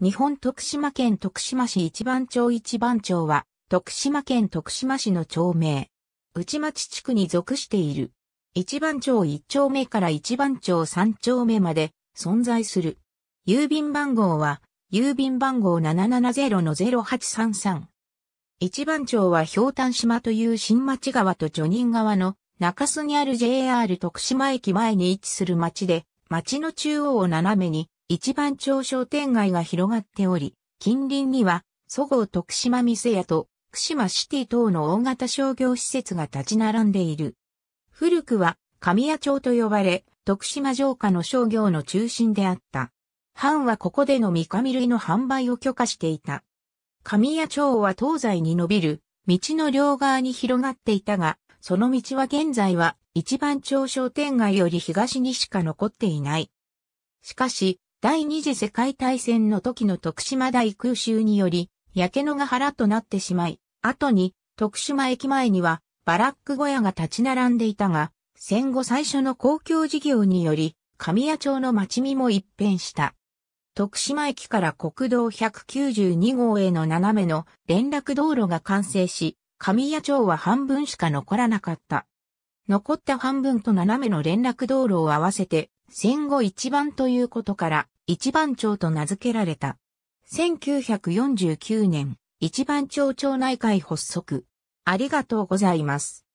日本徳島県徳島市一番町一番町は、徳島県徳島市の町名。内町地区に属している。一番町一丁目から一番町三丁目まで存在する。郵便番号は、郵便番号770-0833。一番町は氷炭島という新町川と巨人川の中洲にある JR 徳島駅前に位置する町で、町の中央を斜めに一番町商店街が広がっており、近隣には、そごう徳島店屋と、福島シティ等の大型商業施設が立ち並んでいる。古くは、神谷町と呼ばれ、徳島城下の商業の中心であった。藩はここでの三上類の販売を許可していた。神谷町は東西に伸びる、道の両側に広がっていたが、その道は現在は一番町商店街より東にしか残っていない。しかし、第二次世界大戦の時の徳島大空襲により、焼け野が原となってしまい、後に徳島駅前にはバラック小屋が立ち並んでいたが、戦後最初の公共事業により、神谷町の町見も一変した。徳島駅から国道192号への斜めの連絡道路が完成し、神谷町は半分しか残らなかった。残った半分と斜めの連絡道路を合わせて戦後一番ということから一番町と名付けられた。1949年、一番町町内会発足。ありがとうございます。